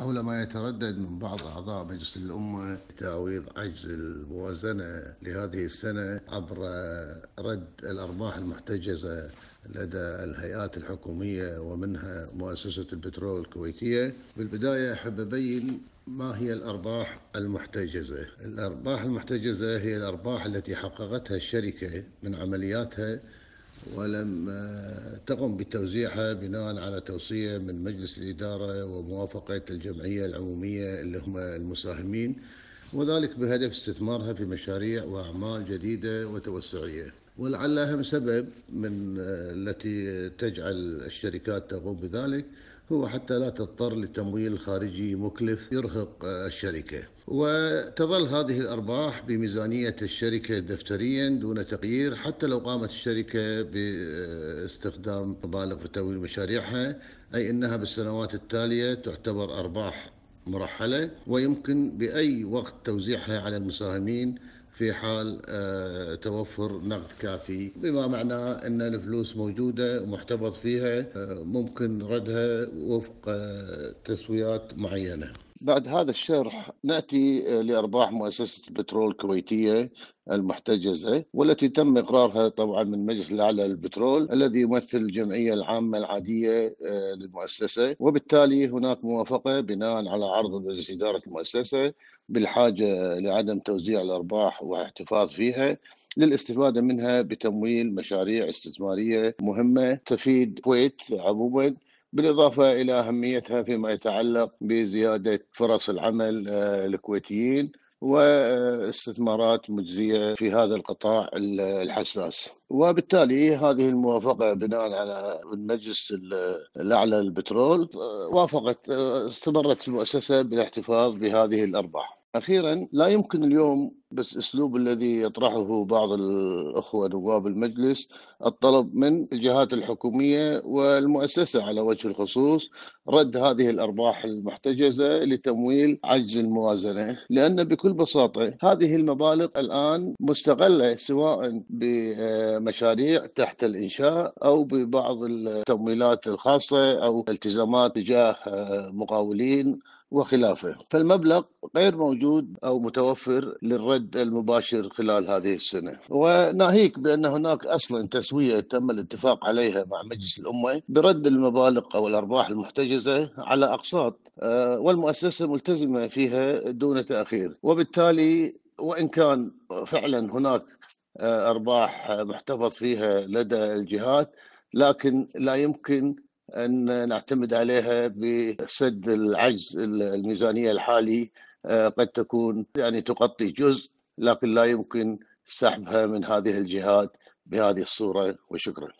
حول ما يتردد من بعض أعضاء مجلس الأمة تعويض عجز الموازنة لهذه السنة عبر رد الأرباح المحتجزة لدى الهيئات الحكومية ومنها مؤسسة البترول الكويتية بالبداية أحب أبين ما هي الأرباح المحتجزة؟ الأرباح المحتجزة هي الأرباح التي حققتها الشركة من عملياتها ولم آه، تقم بتوزيعها بناء على توصية من مجلس الإدارة وموافقة الجمعية العمومية اللي هم المساهمين وذلك بهدف استثمارها في مشاريع وأعمال جديدة وتوسعية ولعل أهم سبب من آه، التي تجعل الشركات تقوم بذلك هو حتى لا تضطر لتمويل خارجي مكلف يرهق الشركة وتظل هذه الأرباح بميزانية الشركة دفتريا دون تغيير حتى لو قامت الشركة باستخدام مبالغ في تمويل مشاريعها أي أنها بالسنوات التالية تعتبر أرباح مرحلة ويمكن بأي وقت توزيعها على المساهمين في حال آه، توفر نقد كافي بما معناه ان الفلوس موجوده ومحتفظ فيها آه، ممكن ردها وفق آه، تسويات معينه بعد هذا الشرح ناتي آه، لارباح مؤسسه البترول الكويتيه المحتجزه والتي تم اقرارها طبعا من المجلس الاعلى للبترول الذي يمثل الجمعيه العامه العاديه آه، للمؤسسه وبالتالي هناك موافقه بناء على عرض مجلس اداره المؤسسه بالحاجه لعدم توزيع الارباح والاحتفاظ فيها للاستفاده منها بتمويل مشاريع استثماريه مهمه تفيد الكويت عموما بالإضافة إلى أهميتها فيما يتعلق بزيادة فرص العمل آه، الكويتيين واستثمارات مجزيه في هذا القطاع الحساس وبالتالي هذه الموافقه بناء على المجلس الاعلى للبترول آه، وافقت آه، استمرت المؤسسه بالاحتفاظ بهذه الارباح اخيرا لا يمكن اليوم بس اسلوب الذي يطرحه بعض الاخوه نواب المجلس الطلب من الجهات الحكوميه والمؤسسه على وجه الخصوص رد هذه الارباح المحتجزه لتمويل عجز الموازنه لان بكل بساطه هذه المبالغ الان مستغله سواء بمشاريع تحت الانشاء او ببعض التمويلات الخاصه او التزامات تجاه مقاولين وخلافه فالمبلغ غير موجود أو متوفر للرد المباشر خلال هذه السنة وناهيك بأن هناك أصلا تسوية تم الاتفاق عليها مع مجلس الأمة برد المبالغ أو الأرباح المحتجزة على أقساط آه، والمؤسسة ملتزمة فيها دون تأخير وبالتالي وإن كان فعلا هناك آه، أرباح محتفظ فيها لدى الجهات لكن لا يمكن ان نعتمد عليها بسد العجز الميزانيه الحالي آه، قد تكون يعني تغطي جزء لكن لا يمكن سحبها من هذه الجهات بهذه الصوره وشكرا.